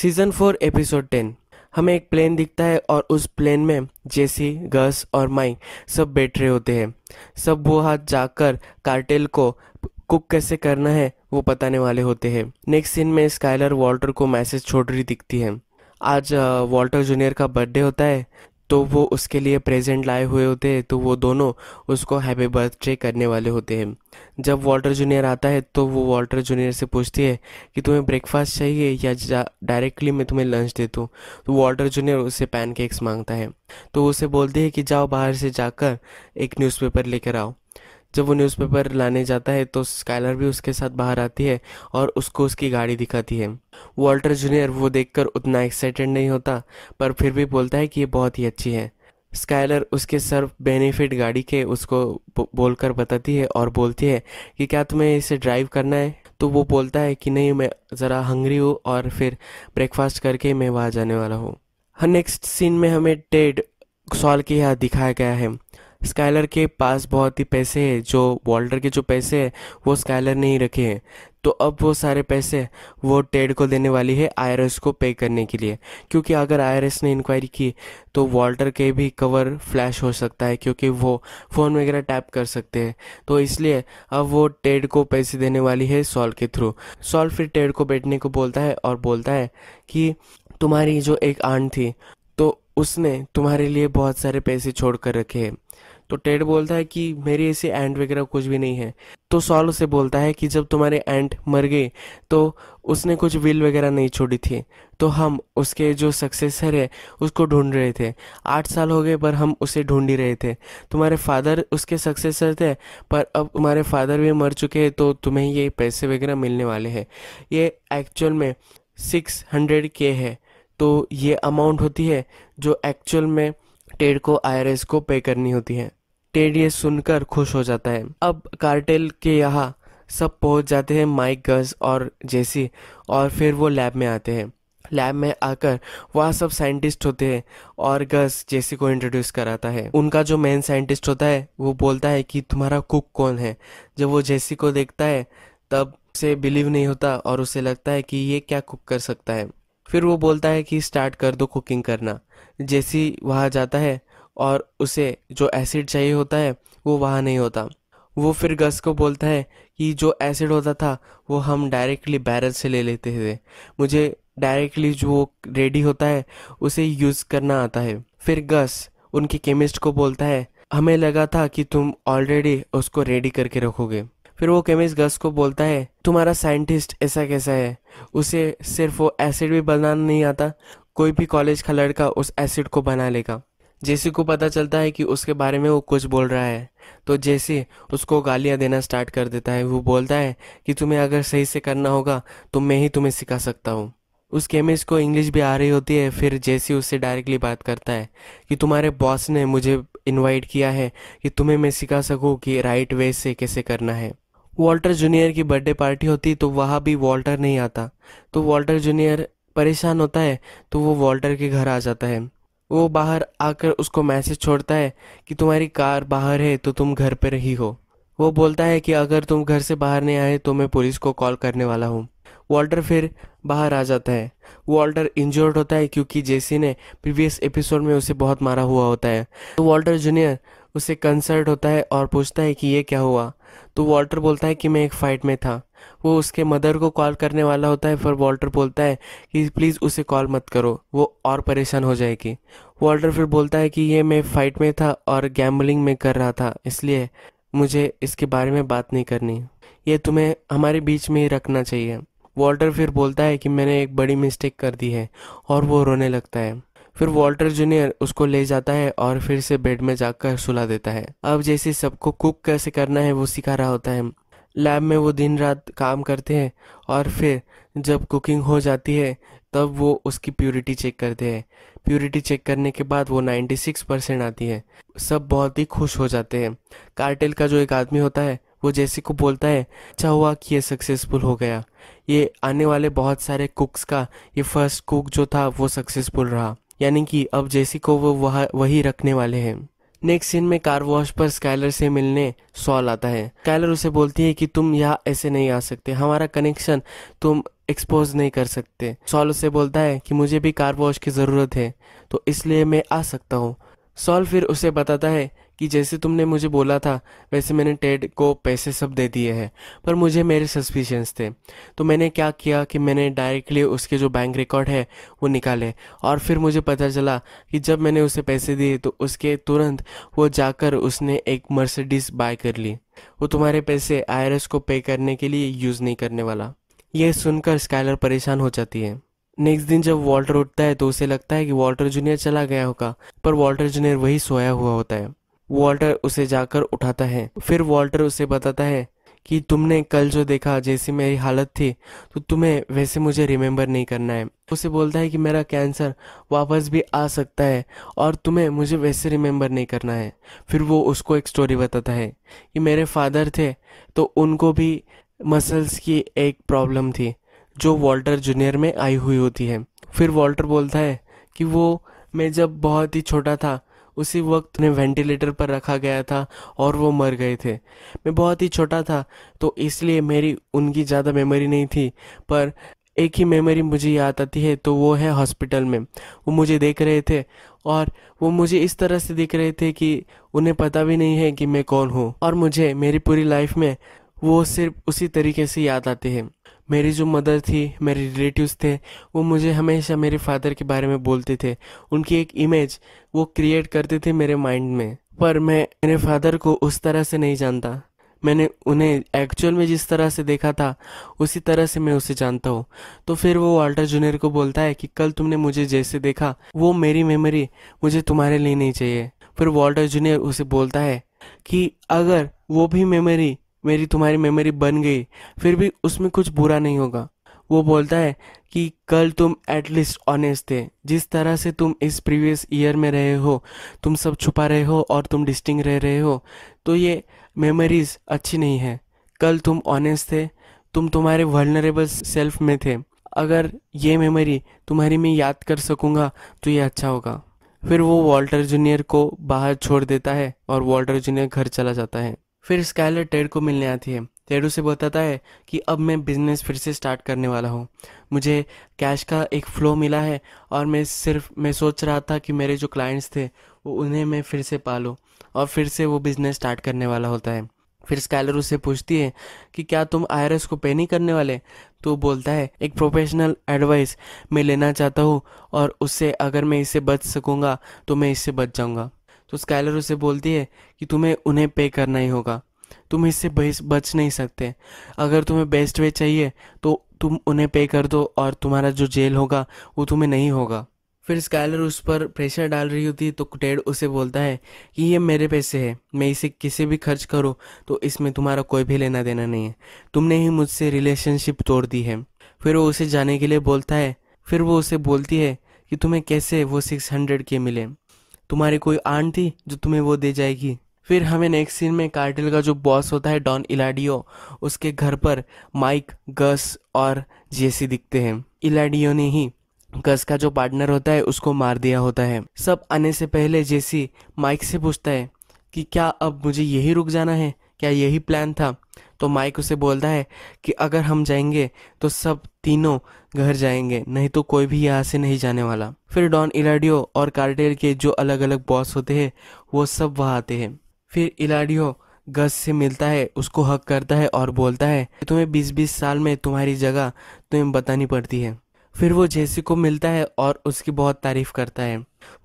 season four episode ten हमें एक plane दिखता है और उस प्लेन में जेसी गस और माई सब बैठ रहे होते हैं सब वो हाथ जाकर कार्टेल को कुक कैसे करना है वो बताने वाले होते हैं नेक्स्ट सीन में स्काइलर वॉल्टर को मैसेज छोड़ रही दिखती है आज वॉल्टर जूनियर का बर्थडे होता है तो वो उसके लिए प्रेजेंट लाए हुए होते हैं तो वो दोनों उसको हैप्पी बर्थडे करने वाले होते हैं जब वॉल्टर जूनियर आता है तो वो वॉल्टर जूनियर से पूछती है कि तुम्हें ब्रेकफास्ट चाहिए या डायरेक्टली मैं तुम्हें लंच दे दूँ तो वॉल्टर जूनियर उससे पैनकेक्स मांगता है तो उसे बोलती है कि जाओ बाहर से जाकर एक न्यूज़पेपर लेकर आओ जब वो न्यूज़पेपर लाने जाता है तो स्काइलर भी उसके साथ बाहर आती है और उसको उसकी गाड़ी दिखाती है वॉल्टर जूनियर वो देखकर उतना एक्साइटेड नहीं होता पर फिर भी बोलता है कि ये बहुत ही अच्छी है स्काइलर उसके सर्व बेनिफिट गाड़ी के उसको बोलकर बताती है और बोलती है कि क्या तुम्हें इसे ड्राइव करना है तो वो बोलता है कि नहीं मैं ज़रा हंगरी हूँ और फिर ब्रेकफास्ट करके मैं वहाँ जाने वाला हूँ नेक्स्ट सीन में हमें टेड सॉल के यहाँ दिखाया गया है स्काइलर के पास बहुत ही पैसे हैं जो वॉल्टर के जो पैसे हैं वो स्काइलर ने ही रखे हैं तो अब वो सारे पैसे वो टेड को देने वाली है आईआरएस को पे करने के लिए क्योंकि अगर आईआरएस ने इंक्वायरी की तो वॉल्टर के भी कवर फ्लैश हो सकता है क्योंकि वो फ़ोन वगैरह टैप कर सकते हैं तो इसलिए अब वो टेड को पैसे देने वाली है सॉल के थ्रू सॉल फिर टेड को बैठने को बोलता है और बोलता है कि तुम्हारी जो एक आंट थी तो उसने तुम्हारे लिए बहुत सारे पैसे छोड़ कर रखे हैं तो टेड बोलता है कि मेरी ऐसे एंड वगैरह कुछ भी नहीं है तो सॉल उसे बोलता है कि जब तुम्हारे एंड मर गए तो उसने कुछ विल वगैरह नहीं छोड़ी थी तो हम उसके जो सक्सेसर है उसको ढूंढ रहे थे आठ साल हो गए पर हम उसे ढूंढ ही रहे थे तुम्हारे फादर उसके सक्सेसर थे पर अब तुम्हारे फादर भी मर चुके हैं तो तुम्हें ये पैसे वगैरह मिलने वाले हैं ये एक्चुअल में सिक्स हंड्रेड के है तो ये अमाउंट होती है जो एक्चुअल में टेड को आई को पे करनी होती है टेड ये सुनकर खुश हो जाता है अब कार्टेल के यहाँ सब पहुँच जाते हैं माइक गज और जेसी और फिर वो लैब में आते हैं लैब में आकर वहाँ सब साइंटिस्ट होते हैं और गस जेसी को इंट्रोड्यूस कराता है उनका जो मेन साइंटिस्ट होता है वो बोलता है कि तुम्हारा कुक कौन है जब वो जेसी को देखता है तब से बिलीव नहीं होता और उसे लगता है कि ये क्या कुक कर सकता है फिर वो बोलता है कि स्टार्ट कर दो कुकिंग करना जेसी वहाँ जाता है और उसे जो एसिड चाहिए होता है वो वहाँ नहीं होता वो फिर गस को बोलता है कि जो एसिड होता था वो हम डायरेक्टली बैरल से ले लेते थे मुझे डायरेक्टली जो रेडी होता है उसे यूज़ करना आता है फिर गस उनके केमिस्ट को बोलता है हमें लगा था कि तुम ऑलरेडी उसको रेडी करके रखोगे फिर वो केमिस्ट गस को बोलता है तुम्हारा साइंटिस्ट ऐसा कैसा है उसे सिर्फ वो एसिड भी बनाना नहीं आता कोई भी कॉलेज का लड़का उस एसिड को बना लेगा जेसी को पता चलता है कि उसके बारे में वो कुछ बोल रहा है तो जेसी उसको गालियाँ देना स्टार्ट कर देता है वो बोलता है कि तुम्हें अगर सही से करना होगा तो मैं ही तुम्हें सिखा सकता हूँ उस केमिस्ट को इंग्लिश भी आ रही होती है फिर जेसी उससे डायरेक्टली बात करता है कि तुम्हारे बॉस ने मुझे इनवाइट किया है कि तुम्हें मैं सिखा सकूँ कि राइट वे से कैसे करना है वॉल्टर जूनियर की बर्थडे पार्टी होती तो वहाँ भी वॉल्टर नहीं आता तो वॉल्टर जूनियर परेशान होता है तो वो वॉल्टर के घर आ जाता है वो बाहर आकर उसको मैसेज छोड़ता है कि तुम्हारी कार बाहर है तो तुम घर पर ही हो वो बोलता है कि अगर तुम घर से बाहर नहीं आए तो मैं पुलिस को कॉल करने वाला हूँ वॉल्टर फिर बाहर आ जाता है वॉल्टर इंजर्ड होता है क्योंकि जेसी ने प्रीवियस एपिसोड में उसे बहुत मारा हुआ होता है तो वॉल्टर जूनियर उसे कंसर्ट होता है और पूछता है कि ये क्या हुआ तो वॉल्टर बोलता है कि मैं एक फ़ाइट में था वो उसके मदर को कॉल करने वाला होता है फिर वॉल्टर बोलता है कि प्लीज़ उसे कॉल मत करो वो और परेशान हो जाएगी वॉल्टर फिर बोलता है कि ये मैं फ़ाइट में था और गैम्बलिंग में कर रहा था इसलिए मुझे इसके बारे में बात नहीं करनी ये तुम्हें हमारे बीच में ही रखना चाहिए वॉल्टर फिर बोलता है कि मैंने एक बड़ी मिस्टेक कर दी है और वो रोने लगता है फिर वॉल्टर जूनियर उसको ले जाता है और फिर से बेड में जाकर सुला देता है अब जैसे सबको कुक कैसे करना है वो सिखा रहा होता है लैब में वो दिन रात काम करते हैं और फिर जब कुकिंग हो जाती है तब वो उसकी प्योरिटी चेक करते हैं प्योरिटी चेक करने के बाद वो 96 परसेंट आती है सब बहुत ही खुश हो जाते हैं कार्टेल का जो एक आदमी होता है वो जैसे को बोलता है अच्छा हुआ कि ये सक्सेसफुल हो गया ये आने वाले बहुत सारे कुक्स का ये फर्स्ट कुक जो था वो सक्सेसफुल रहा यानी कि अब जेसी को वो वही रखने वाले हैं नेक्स्ट सीन में कार वॉश पर स्कैलर से मिलने सॉल आता है स्कैलर उसे बोलती है कि तुम यहाँ ऐसे नहीं आ सकते हमारा कनेक्शन तुम एक्सपोज नहीं कर सकते सॉल उसे बोलता है कि मुझे भी कार वॉश की ज़रूरत है तो इसलिए मैं आ सकता हूँ सॉल फिर उसे बताता है कि जैसे तुमने मुझे बोला था वैसे मैंने टेड को पैसे सब दे दिए हैं पर मुझे मेरे सस्पिशंस थे तो मैंने क्या किया कि मैंने डायरेक्टली उसके जो बैंक रिकॉर्ड है वो निकाले और फिर मुझे पता चला कि जब मैंने उसे पैसे दिए तो उसके तुरंत वो जाकर उसने एक मर्सिडीज बाय कर ली वो तुम्हारे पैसे आई को पे करने के लिए यूज़ नहीं करने वाला यह सुनकर स्काइलर परेशान हो जाती है नेक्स्ट दिन जब वॉल्टर उठता है तो उसे लगता है कि वॉल्टर जूनियर चला गया होगा पर वॉल्टर जूनियर वही सोया हुआ होता है वॉल्टर उसे जाकर उठाता है फिर वॉल्टर उसे बताता है कि तुमने कल जो देखा जैसी मेरी हालत थी तो तुम्हें वैसे मुझे रिमेंबर नहीं करना है उसे बोलता है कि मेरा कैंसर वापस भी आ सकता है और तुम्हें मुझे वैसे रिमेंबर नहीं करना है फिर वो उसको एक स्टोरी बताता है कि मेरे फादर थे तो उनको भी मसल्स की एक प्रॉब्लम थी जो वॉल्टर जूनियर में आई हुई होती है फिर वॉल्टर बोलता है कि वो मैं जब बहुत ही छोटा था उसी वक्त उन्हें वेंटिलेटर पर रखा गया था और वो मर गए थे मैं बहुत ही छोटा था तो इसलिए मेरी उनकी ज़्यादा मेमोरी नहीं थी पर एक ही मेमोरी मुझे याद आती है तो वो है हॉस्पिटल में वो मुझे देख रहे थे और वो मुझे इस तरह से देख रहे थे कि उन्हें पता भी नहीं है कि मैं कौन हूँ और मुझे मेरी पूरी लाइफ में वो सिर्फ उसी तरीके से याद आते हैं मेरी जो मदर थी मेरे रिलेटिव्स थे वो मुझे हमेशा मेरे फादर के बारे में बोलते थे उनकी एक इमेज वो क्रिएट करते थे मेरे माइंड में पर मैं मेरे फादर को उस तरह से नहीं जानता मैंने उन्हें एक्चुअल में जिस तरह से देखा था उसी तरह से मैं उसे जानता हूँ तो फिर वो वाल्टर जूनियर को बोलता है कि कल तुमने मुझे जैसे देखा वो मेरी मेमोरी मुझे तुम्हारे लिए नहीं चाहिए फिर वाल्टर जूनियर उसे बोलता है कि अगर वो भी मेमोरी मेरी तुम्हारी मेमोरी बन गई फिर भी उसमें कुछ बुरा नहीं होगा वो बोलता है कि कल तुम एटलीस्ट ऑनेस्ट थे जिस तरह से तुम इस प्रीवियस ईयर में रहे हो तुम सब छुपा रहे हो और तुम डिस्टिंग रह रहे हो तो ये मेमोरीज अच्छी नहीं है कल तुम ऑनेस्ट थे तुम तुम्हारे वर्नरेबल सेल्फ में थे अगर ये मेमोरी तुम्हारी मैं याद कर सकूँगा तो ये अच्छा होगा फिर वो वॉल्टर जूनियर को बाहर छोड़ देता है और वॉल्टर जूनियर घर चला जाता है फिर स्काइलर टेड को मिलने आती है टेड उसे बताता है कि अब मैं बिज़नेस फिर से स्टार्ट करने वाला हूँ मुझे कैश का एक फ़्लो मिला है और मैं सिर्फ मैं सोच रहा था कि मेरे जो क्लाइंट्स थे वो उन्हें मैं फिर से पालूँ और फिर से वो बिज़नेस स्टार्ट करने वाला होता है फिर स्कैलर उससे पूछती है कि क्या तुम आई को पे नहीं करने वाले तो बोलता है एक प्रोफेशनल एडवाइस मैं लेना चाहता हूँ और उससे अगर मैं इससे बच सकूँगा तो मैं इससे बच जाऊँगा तो स्काइलर उसे बोलती है कि तुम्हें उन्हें पे करना ही होगा तुम इससे बच नहीं सकते अगर तुम्हें बेस्ट वे चाहिए तो तुम उन्हें पे कर दो और तुम्हारा जो जेल होगा वो तुम्हें नहीं होगा फिर स्काइलर उस पर प्रेशर डाल रही होती है तो कुटेड उसे बोलता है कि ये मेरे पैसे है मैं इसे किसी भी खर्च करूँ तो इसमें तुम्हारा कोई भी लेना देना नहीं है तुमने ही मुझसे रिलेशनशिप तोड़ दी है फिर वो उसे जाने के लिए बोलता है फिर वो उसे बोलती है कि तुम्हें कैसे वो सिक्स हंड्रेड के मिले तुम्हारी कोई आंट थी जो तुम्हें वो दे जाएगी फिर हमें नेक्स्ट सीन में कार्टिल का जो बॉस होता है डॉन इलाडियो उसके घर पर माइक गस और जेसी दिखते हैं इलाडियो ने ही गस का जो पार्टनर होता है उसको मार दिया होता है सब आने से पहले जेसी माइक से पूछता है कि क्या अब मुझे यही रुक जाना है क्या यही प्लान था तो माइक उसे बोलता है कि अगर हम जाएंगे तो सब तीनों घर जाएंगे नहीं तो कोई भी यहाँ से नहीं जाने वाला फिर डॉन इलाडियो और कार्टेल के जो अलग अलग बॉस होते हैं वो सब वहाँ आते हैं फिर इलाडियो गस से मिलता है उसको हक करता है और बोलता है तुम्हें बीस बीस साल में तुम्हारी जगह तुम्हें बतानी पड़ती है फिर वो जेसी को मिलता है और उसकी बहुत तारीफ करता है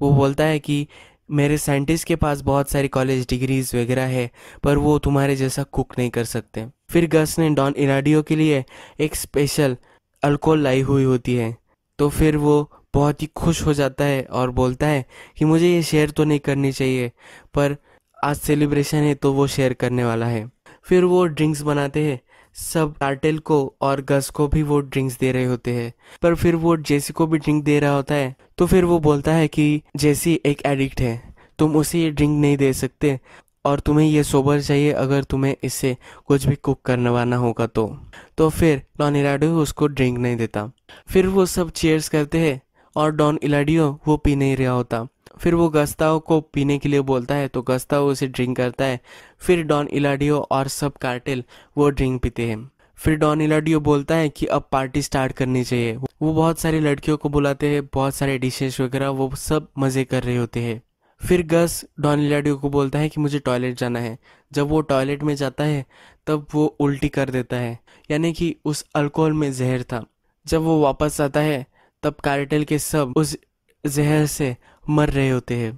वो बोलता है कि मेरे साइंटिस्ट के पास बहुत सारी कॉलेज डिग्रीज वगैरह है पर वो तुम्हारे जैसा कुक नहीं कर सकते फिर गस ने डॉन इनाडियो के लिए एक स्पेशल अल्कोहल लाई हुई होती है तो फिर वो बहुत ही खुश हो जाता है और बोलता है कि मुझे ये शेयर तो नहीं करनी चाहिए पर आज सेलिब्रेशन है तो वो शेयर करने वाला है फिर वो ड्रिंक्स बनाते हैं सब कार्टेल को और गस को भी वो ड्रिंक्स दे रहे होते हैं पर फिर वो जेसी को भी ड्रिंक दे रहा होता है तो फिर वो बोलता है कि जेसी एक एडिक्ट है तुम उसे ये ड्रिंक नहीं दे सकते और तुम्हें ये सोबर चाहिए अगर तुम्हें इससे कुछ भी कुक करवाना होगा तो तो फिर डॉन इलाडियो उसको ड्रिंक नहीं देता फिर वो सब चेयर्स करते हैं और डॉन इलाडियो वो पी नहीं रहा होता फिर वो गस्ताओ को पीने के लिए बोलता है तो गस्ताओ उसे ड्रिंक करता है फिर डॉन इलाडियो और सब कार्टेल वो ड्रिंक पीते हैं फिर डॉन इलाडियो बोलता है कि अब पार्टी स्टार्ट करनी चाहिए वो बहुत सारी लड़कियों को बुलाते हैं बहुत सारे डिशेज वगैरह वो सब मज़े कर रहे होते हैं फिर गस डॉन इलाडियो को बोलता है कि मुझे टॉयलेट जाना है जब वो टॉयलेट में जाता है तब वो उल्टी कर देता है यानी कि उस अल्कोहल में जहर था जब वो वापस आता है तब कार्टेल के सब उस जहर से मर रहे होते हैं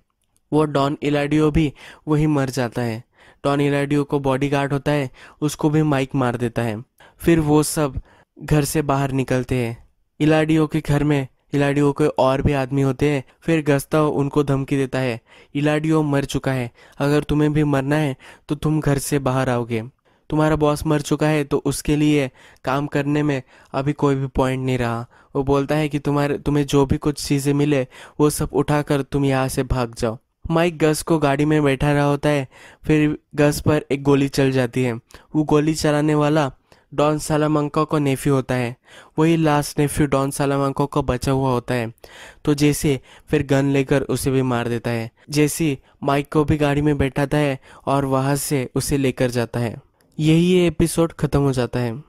वो डॉन इलाडियो भी वही मर जाता है डॉन इलाडियो को बॉडीगार्ड होता है उसको भी माइक मार देता है फिर वो सब घर से बाहर निकलते हैं इलाडियो के घर में इलाडियो के और भी आदमी होते हैं फिर गस्ता उनको धमकी देता है इलाडियो मर चुका है अगर तुम्हें भी मरना है तो तुम घर से बाहर आओगे तुम्हारा बॉस मर चुका है तो उसके लिए काम करने में अभी कोई भी पॉइंट नहीं रहा वो बोलता है कि तुम्हारे तुम्हें जो भी कुछ चीज़ें मिले वो सब उठाकर तुम यहाँ से भाग जाओ माइक गस को गाड़ी में बैठा रहा होता है फिर गस पर एक गोली चल जाती है वो गोली चलाने वाला डॉन सालामंका का नेफ्यू होता है वही लास्ट नेफ्यू डॉन सालामंका का बचा हुआ होता है तो जैसे फिर गन लेकर उसे भी मार देता है जैसी माइक को भी गाड़ी में बैठाता है और वहाँ से उसे लेकर जाता है यही ये एपिसोड ख़त्म हो जाता है